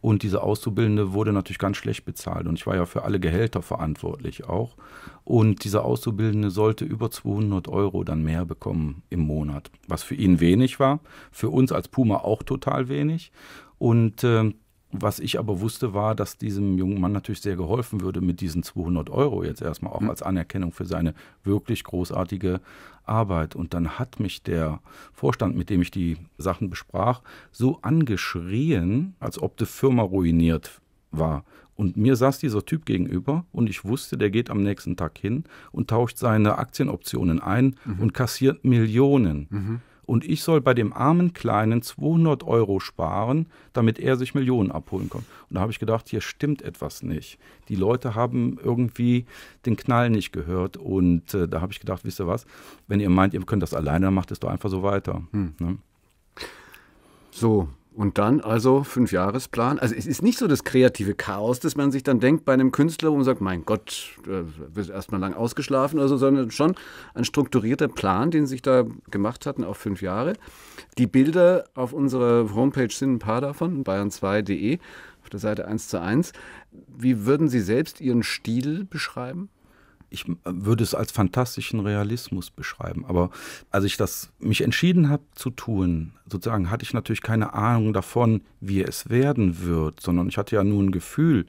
Und diese Auszubildende wurde natürlich ganz schlecht bezahlt. Und ich war ja für alle Gehälter verantwortlich auch. Und dieser Auszubildende sollte über 200 Euro dann mehr bekommen im Monat. Was für ihn wenig war, für uns als Puma auch total wenig. Und äh, was ich aber wusste, war, dass diesem jungen Mann natürlich sehr geholfen würde mit diesen 200 Euro jetzt erstmal auch mhm. als Anerkennung für seine wirklich großartige Arbeit. Und dann hat mich der Vorstand, mit dem ich die Sachen besprach, so angeschrien, als ob die Firma ruiniert war. Und mir saß dieser Typ gegenüber und ich wusste, der geht am nächsten Tag hin und tauscht seine Aktienoptionen ein mhm. und kassiert Millionen. Mhm und ich soll bei dem armen Kleinen 200 Euro sparen, damit er sich Millionen abholen kann. Und da habe ich gedacht, hier stimmt etwas nicht. Die Leute haben irgendwie den Knall nicht gehört und äh, da habe ich gedacht, wisst ihr was, wenn ihr meint, ihr könnt das alleine, dann macht es doch einfach so weiter. Hm. Ne? So, und dann also Fünfjahresplan. Also es ist nicht so das kreative Chaos, das man sich dann denkt bei einem Künstler, wo man sagt, mein Gott, äh, wird erstmal lang ausgeschlafen oder so, sondern schon ein strukturierter Plan, den sich da gemacht hatten auf fünf Jahre. Die Bilder auf unserer Homepage sind ein paar davon, bayern2.de, auf der Seite 1 zu 1. Wie würden Sie selbst Ihren Stil beschreiben? ich äh, würde es als fantastischen Realismus beschreiben. Aber als ich das mich entschieden habe zu tun, sozusagen hatte ich natürlich keine Ahnung davon, wie es werden wird, sondern ich hatte ja nur ein Gefühl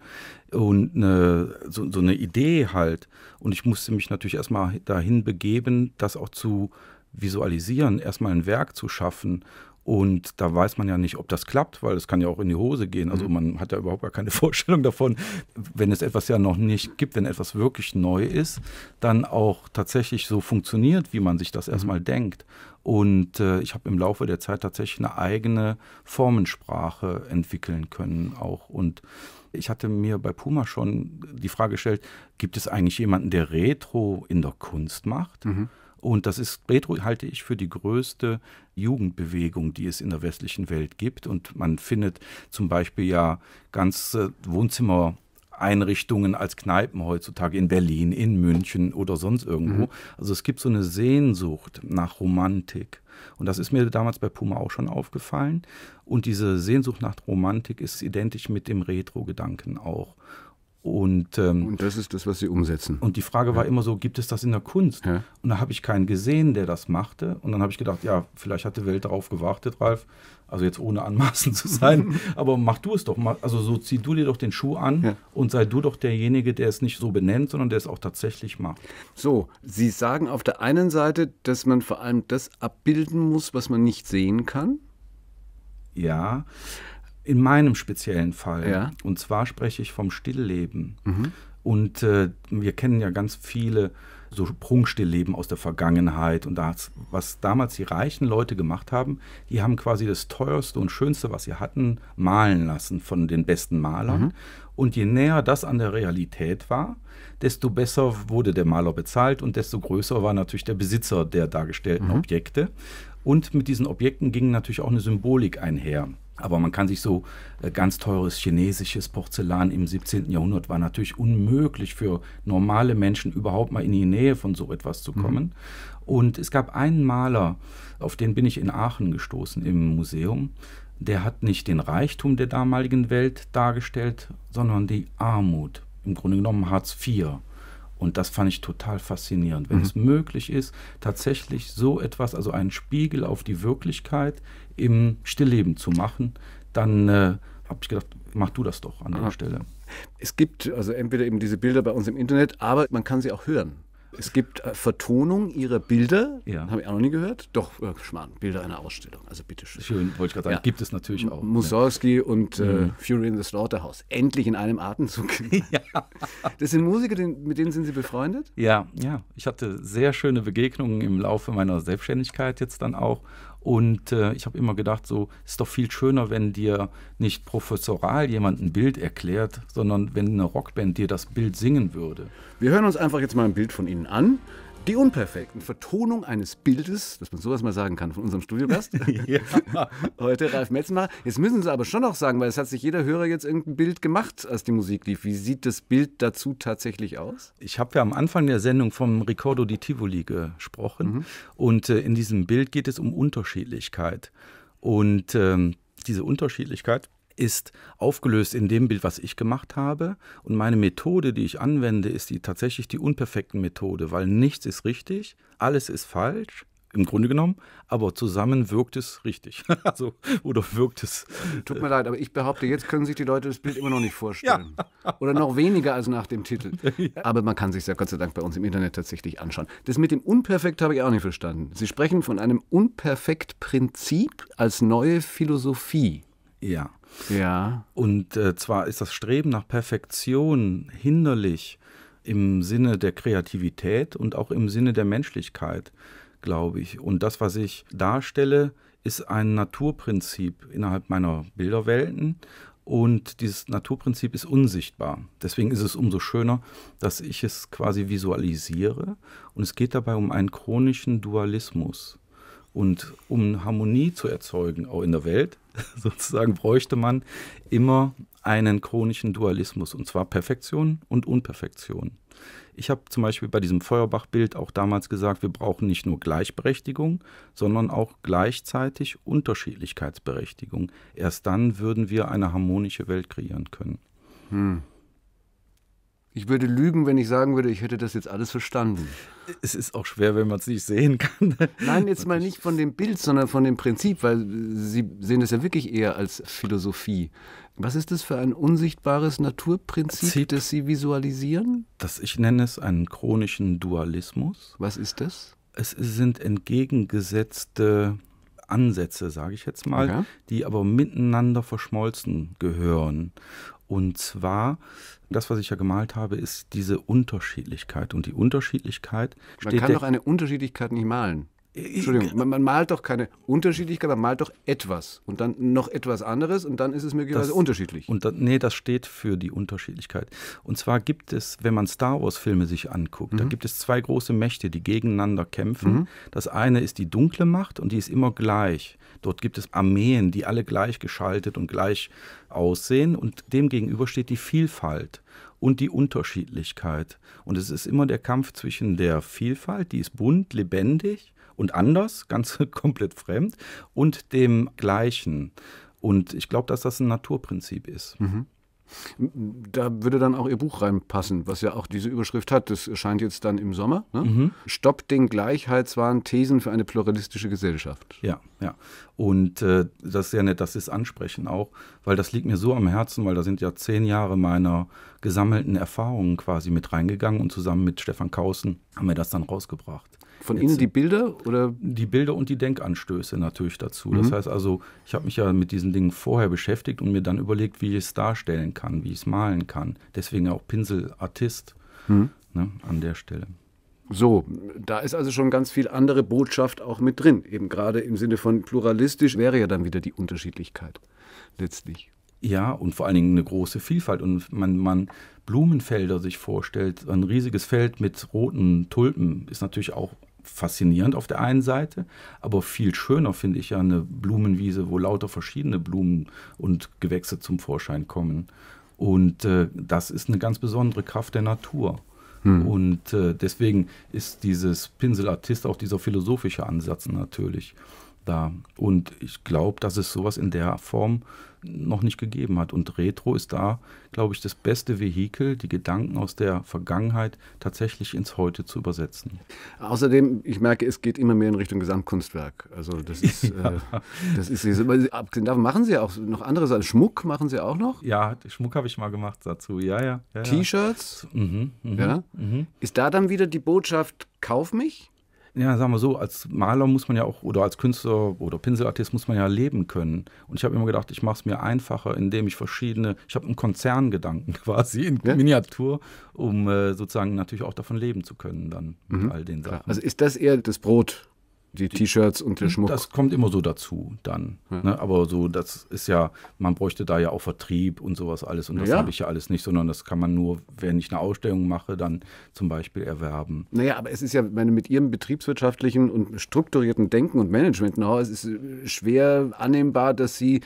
und eine, so, so eine Idee halt. Und ich musste mich natürlich erstmal dahin begeben, das auch zu visualisieren, erstmal ein Werk zu schaffen und da weiß man ja nicht, ob das klappt, weil es kann ja auch in die Hose gehen. Also mhm. man hat ja überhaupt gar keine Vorstellung davon, wenn es etwas ja noch nicht gibt, wenn etwas wirklich neu ist, dann auch tatsächlich so funktioniert, wie man sich das mhm. erstmal mhm. denkt. Und äh, ich habe im Laufe der Zeit tatsächlich eine eigene Formensprache entwickeln können auch. Und ich hatte mir bei Puma schon die Frage gestellt, gibt es eigentlich jemanden, der Retro in der Kunst macht? Mhm. Und das ist Retro halte ich für die größte Jugendbewegung, die es in der westlichen Welt gibt. Und man findet zum Beispiel ja ganze Wohnzimmer Einrichtungen als Kneipen heutzutage in Berlin, in München oder sonst irgendwo. Mhm. Also es gibt so eine Sehnsucht nach Romantik. Und das ist mir damals bei Puma auch schon aufgefallen. Und diese Sehnsucht nach Romantik ist identisch mit dem Retro-Gedanken auch. Und, ähm, und das ist das, was Sie umsetzen. Und die Frage ja. war immer so, gibt es das in der Kunst? Ja. Und da habe ich keinen gesehen, der das machte. Und dann habe ich gedacht, ja, vielleicht hat die Welt darauf gewartet, Ralf. Also jetzt ohne anmaßen zu sein. aber mach du es doch mal. Also so zieh du dir doch den Schuh an ja. und sei du doch derjenige, der es nicht so benennt, sondern der es auch tatsächlich macht. So, Sie sagen auf der einen Seite, dass man vor allem das abbilden muss, was man nicht sehen kann. Ja. In meinem speziellen Fall. Ja. Und zwar spreche ich vom Stillleben. Mhm. Und äh, wir kennen ja ganz viele so Prunkstilleben aus der Vergangenheit und das, was damals die reichen Leute gemacht haben, die haben quasi das teuerste und schönste, was sie hatten, malen lassen von den besten Malern. Mhm. Und je näher das an der Realität war, desto besser wurde der Maler bezahlt und desto größer war natürlich der Besitzer der dargestellten mhm. Objekte. Und mit diesen Objekten ging natürlich auch eine Symbolik einher. Aber man kann sich so äh, ganz teures chinesisches Porzellan im 17. Jahrhundert war natürlich unmöglich für normale Menschen überhaupt mal in die Nähe von so etwas zu mhm. kommen. Mhm. Und es gab einen Maler, auf den bin ich in Aachen gestoßen im Museum. Der hat nicht den Reichtum der damaligen Welt dargestellt, sondern die Armut. Im Grunde genommen Hartz IV. Und das fand ich total faszinierend. Wenn mhm. es möglich ist, tatsächlich so etwas, also einen Spiegel auf die Wirklichkeit im Stillleben zu machen, dann äh, habe ich gedacht, mach du das doch an Aha. der Stelle. Es gibt also entweder eben diese Bilder bei uns im Internet, aber man kann sie auch hören. Es gibt äh, Vertonung ihrer Bilder, ja. habe ich auch noch nie gehört. Doch, äh, Schmarrn, Bilder einer Ausstellung. Also bitteschön. Schön, wollte ich gerade sagen, ja. gibt es natürlich auch. Ne? Mussorgsky ja. und äh, mhm. Fury in the Slaughterhouse. Endlich in einem Atemzug. Ja. Das sind Musiker, den, mit denen sind Sie befreundet? Ja, ja. Ich hatte sehr schöne Begegnungen im Laufe meiner Selbstständigkeit jetzt dann auch. Und äh, ich habe immer gedacht, so ist doch viel schöner, wenn dir nicht professoral jemand ein Bild erklärt, sondern wenn eine Rockband dir das Bild singen würde. Wir hören uns einfach jetzt mal ein Bild von Ihnen an. Die unperfekten Vertonung eines Bildes, dass man sowas mal sagen kann von unserem Studiogast. Heute Ralf Metzenmacher. Jetzt müssen Sie aber schon noch sagen, weil es hat sich jeder Hörer jetzt irgendein Bild gemacht, als die Musik lief. Wie sieht das Bild dazu tatsächlich aus? Ich habe ja am Anfang der Sendung vom Ricordo di Tivoli gesprochen. Mhm. Und äh, in diesem Bild geht es um Unterschiedlichkeit. Und ähm, diese Unterschiedlichkeit ist aufgelöst in dem Bild, was ich gemacht habe. Und meine Methode, die ich anwende, ist die, tatsächlich die unperfekte Methode, weil nichts ist richtig, alles ist falsch, im Grunde genommen, aber zusammen wirkt es richtig. also, oder wirkt es. Tut äh, mir leid, aber ich behaupte, jetzt können sich die Leute das Bild immer noch nicht vorstellen. Ja. Oder noch weniger als nach dem Titel. Aber man kann sich ja Gott sei Dank bei uns im Internet tatsächlich anschauen. Das mit dem Unperfekt habe ich auch nicht verstanden. Sie sprechen von einem Unperfekt-Prinzip als neue Philosophie. Ja. Ja. Und äh, zwar ist das Streben nach Perfektion hinderlich im Sinne der Kreativität und auch im Sinne der Menschlichkeit, glaube ich. Und das, was ich darstelle, ist ein Naturprinzip innerhalb meiner Bilderwelten. Und dieses Naturprinzip ist unsichtbar. Deswegen ist es umso schöner, dass ich es quasi visualisiere. Und es geht dabei um einen chronischen Dualismus. Und um Harmonie zu erzeugen, auch in der Welt, sozusagen, bräuchte man immer einen chronischen Dualismus, und zwar Perfektion und Unperfektion. Ich habe zum Beispiel bei diesem Feuerbach-Bild auch damals gesagt, wir brauchen nicht nur Gleichberechtigung, sondern auch gleichzeitig Unterschiedlichkeitsberechtigung. Erst dann würden wir eine harmonische Welt kreieren können. Hm. Ich würde lügen, wenn ich sagen würde, ich hätte das jetzt alles verstanden. Es ist auch schwer, wenn man es nicht sehen kann. Nein, jetzt mal nicht von dem Bild, sondern von dem Prinzip, weil äh, Sie sehen das ja wirklich eher als Philosophie. Was ist das für ein unsichtbares Naturprinzip, Prinzip, das Sie visualisieren? Das ich nenne es einen chronischen Dualismus. Was ist das? Es sind entgegengesetzte Ansätze, sage ich jetzt mal, okay. die aber miteinander verschmolzen gehören. Und zwar das, was ich ja gemalt habe, ist diese Unterschiedlichkeit. Und die Unterschiedlichkeit Man kann doch eine Unterschiedlichkeit nicht malen. Äh, äh, Entschuldigung, man, man, malt doch keine Unterschiedlichkeit, man malt doch etwas und dann noch etwas anderes und dann ist es möglicherweise das, unterschiedlich. Und da, nee, das steht für die Unterschiedlichkeit. Und zwar gibt es, wenn man Star Wars-Filme sich anguckt, mhm. da gibt es zwei große Mächte, die gegeneinander kämpfen. Mhm. Das eine ist die dunkle Macht und die ist immer gleich. Dort gibt es Armeen, die alle gleich geschaltet und gleich aussehen und dem gegenüber steht die Vielfalt und die Unterschiedlichkeit. Und es ist immer der Kampf zwischen der Vielfalt, die ist bunt, lebendig, und anders, ganz komplett fremd, und dem Gleichen. Und ich glaube, dass das ein Naturprinzip ist. Mhm. Da würde dann auch Ihr Buch reinpassen, was ja auch diese Überschrift hat. Das erscheint jetzt dann im Sommer. Ne? Mhm. Stoppt den Gleichheitswahn, Thesen für eine pluralistische Gesellschaft. Ja, ja. Und äh, das ist ja nett, das ist Ansprechen auch, weil das liegt mir so am Herzen, weil da sind ja zehn Jahre meiner gesammelten Erfahrungen quasi mit reingegangen und zusammen mit Stefan Kausen haben wir das dann rausgebracht. Von Jetzt Ihnen die Bilder oder? Die Bilder und die Denkanstöße natürlich dazu. Das mhm. heißt also, ich habe mich ja mit diesen Dingen vorher beschäftigt und mir dann überlegt, wie ich es darstellen kann, wie ich es malen kann. Deswegen auch Pinselartist mhm. ne, an der Stelle. So, da ist also schon ganz viel andere Botschaft auch mit drin. Eben gerade im Sinne von pluralistisch wäre ja dann wieder die Unterschiedlichkeit letztlich. Ja, und vor allen Dingen eine große Vielfalt. Und man, man Blumenfelder sich vorstellt, ein riesiges Feld mit roten Tulpen ist natürlich auch faszinierend auf der einen Seite, aber viel schöner finde ich ja eine Blumenwiese, wo lauter verschiedene Blumen und Gewächse zum Vorschein kommen. Und äh, das ist eine ganz besondere Kraft der Natur. Hm. Und äh, deswegen ist dieses Pinselartist auch dieser philosophische Ansatz natürlich da. Und ich glaube, dass es sowas in der Form noch nicht gegeben hat. Und Retro ist da, glaube ich, das beste Vehikel, die Gedanken aus der Vergangenheit tatsächlich ins Heute zu übersetzen. Außerdem, ich merke, es geht immer mehr in Richtung Gesamtkunstwerk. Also das ist, äh, ja. äh, das ist abgesehen davon machen Sie ja auch noch andere Sachen. Schmuck machen Sie auch noch? Ja, Schmuck habe ich mal gemacht dazu. Ja, ja. ja T-Shirts. Mhm, mh, ja. Mh. Ist da dann wieder die Botschaft, kauf mich? ja, sagen wir so, als Maler muss man ja auch, oder als Künstler oder Pinselartist muss man ja leben können. Und ich habe immer gedacht, ich mache es mir einfacher, indem ich verschiedene, ich habe einen Konzerngedanken quasi in ja? Miniatur, um äh, sozusagen natürlich auch davon leben zu können dann mit mhm. all den Sachen. Also ist das eher das Brot die, die T-Shirts und der hm, Schmuck. Das kommt immer so dazu dann. Ja. Ne? Aber so, das ist ja, man bräuchte da ja auch Vertrieb und sowas alles. Und das ja. habe ich ja alles nicht, sondern das kann man nur, wenn ich eine Ausstellung mache, dann zum Beispiel erwerben. Naja, aber es ist ja, meine, mit ihrem betriebswirtschaftlichen und strukturierten Denken und Management, know es ist äh, schwer annehmbar, dass sie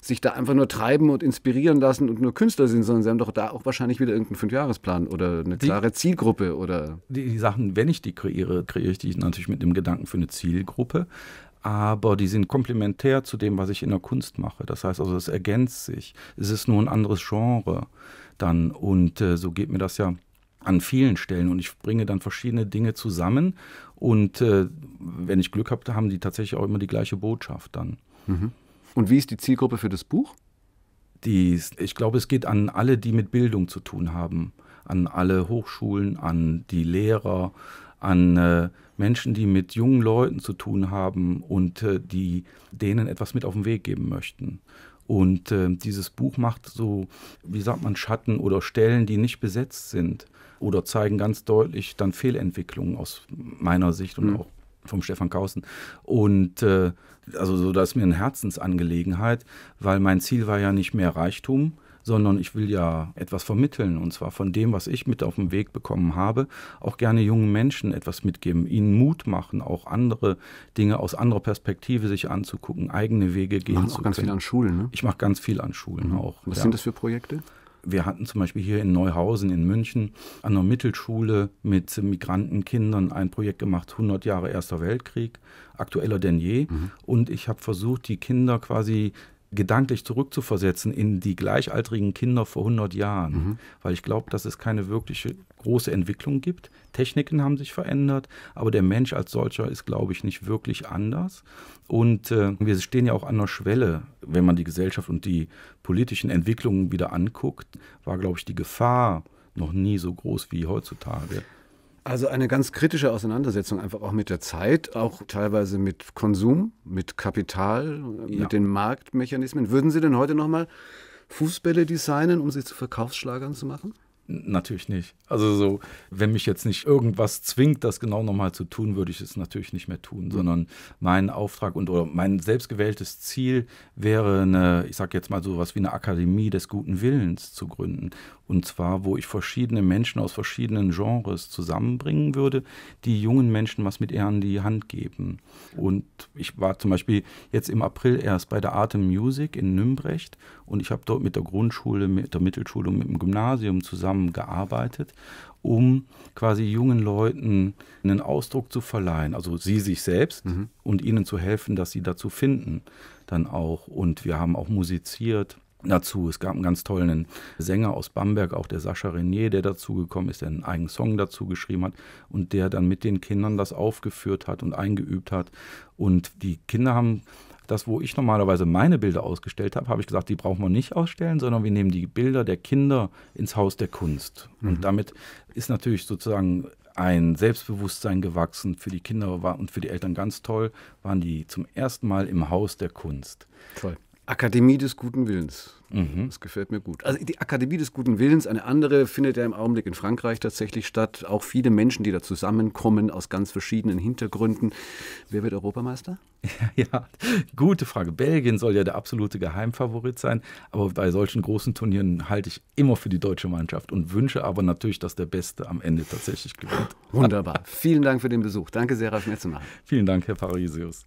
sich da einfach nur treiben und inspirieren lassen und nur Künstler sind, sondern sie haben doch da auch wahrscheinlich wieder irgendeinen Fünfjahresplan oder eine klare Zielgruppe oder. Die, die Sachen, wenn ich die kreiere, kreiere ich die natürlich mit dem Gedanken für eine Zielgruppe. Zielgruppe, aber die sind komplementär zu dem, was ich in der Kunst mache. Das heißt also, es ergänzt sich. Es ist nur ein anderes Genre dann. Und äh, so geht mir das ja an vielen Stellen und ich bringe dann verschiedene Dinge zusammen und äh, wenn ich Glück habe, haben die tatsächlich auch immer die gleiche Botschaft dann. Mhm. Und wie ist die Zielgruppe für das Buch? Die, ich glaube, es geht an alle, die mit Bildung zu tun haben, an alle Hochschulen, an die Lehrer, an äh, Menschen, die mit jungen Leuten zu tun haben und äh, die denen etwas mit auf den Weg geben möchten. Und äh, dieses Buch macht so, wie sagt man, Schatten oder Stellen, die nicht besetzt sind oder zeigen ganz deutlich dann Fehlentwicklungen aus meiner Sicht und mhm. auch vom Stefan Kausen. Und äh, also so, das ist mir eine Herzensangelegenheit, weil mein Ziel war ja nicht mehr Reichtum, sondern ich will ja etwas vermitteln und zwar von dem, was ich mit auf den Weg bekommen habe, auch gerne jungen Menschen etwas mitgeben, ihnen Mut machen, auch andere Dinge aus anderer Perspektive sich anzugucken, eigene Wege gehen Machen auch ganz viel an Schulen, ne? Ich mache ganz viel an Schulen mhm. auch. Was ja. sind das für Projekte? Wir hatten zum Beispiel hier in Neuhausen in München an einer Mittelschule mit Migrantenkindern ein Projekt gemacht, 100 Jahre Erster Weltkrieg, aktueller denn je. Mhm. Und ich habe versucht, die Kinder quasi gedanklich zurückzuversetzen in die gleichaltrigen Kinder vor 100 Jahren, mhm. weil ich glaube, dass es keine wirkliche große Entwicklung gibt. Techniken haben sich verändert, aber der Mensch als solcher ist, glaube ich, nicht wirklich anders. Und äh, wir stehen ja auch an der Schwelle, wenn man die Gesellschaft und die politischen Entwicklungen wieder anguckt, war, glaube ich, die Gefahr noch nie so groß wie heutzutage. Also eine ganz kritische Auseinandersetzung einfach auch mit der Zeit, auch teilweise mit Konsum, mit Kapital, ja. mit den Marktmechanismen. Würden Sie denn heute nochmal Fußbälle designen, um sie zu Verkaufsschlagern zu machen? Natürlich nicht. Also so, wenn mich jetzt nicht irgendwas zwingt, das genau nochmal zu tun, würde ich es natürlich nicht mehr tun, mhm. sondern mein Auftrag und oder mein selbstgewähltes Ziel wäre eine, ich sage jetzt mal so was wie eine Akademie des guten Willens zu gründen und zwar, wo ich verschiedene Menschen aus verschiedenen Genres zusammenbringen würde, die jungen Menschen was mit ihr an die Hand geben. Und ich war zum Beispiel jetzt im April erst bei der Atem Music in Nümbrecht und ich habe dort mit der Grundschule, mit der Mittelschule und mit dem Gymnasium zusammengearbeitet um quasi jungen Leuten einen Ausdruck zu verleihen, also sie sich selbst mhm. und ihnen zu helfen, dass sie dazu finden dann auch. Und wir haben auch musiziert dazu. Es gab einen ganz tollen Sänger aus Bamberg, auch der Sascha Renier, der dazugekommen ist, der einen eigenen Song dazu geschrieben hat und der dann mit den Kindern das aufgeführt hat und eingeübt hat. Und die Kinder haben das, wo ich normalerweise meine Bilder ausgestellt habe, habe ich gesagt, die brauchen wir nicht ausstellen, sondern wir nehmen die Bilder der Kinder ins Haus der Kunst. Mhm. Und damit ist natürlich sozusagen ein Selbstbewusstsein gewachsen. Für die Kinder war, und für die Eltern ganz toll, waren die zum ersten Mal im Haus der Kunst. Toll. Akademie des guten Willens. Mhm. Das gefällt mir gut. Also die Akademie des guten Willens, eine andere findet ja im Augenblick in Frankreich tatsächlich statt. Auch viele Menschen, die da zusammenkommen aus ganz verschiedenen Hintergründen. Wer wird Europameister? Ja, ja, gute Frage. Belgien soll ja der absolute Geheimfavorit sein, aber bei solchen großen Turnieren halte ich immer für die deutsche Mannschaft und wünsche aber natürlich, dass der Beste am Ende tatsächlich gewinnt. Wunderbar. Vielen Dank für den Besuch. Danke sehr, Ralf Metzemann. Vielen Dank, Herr Parisius.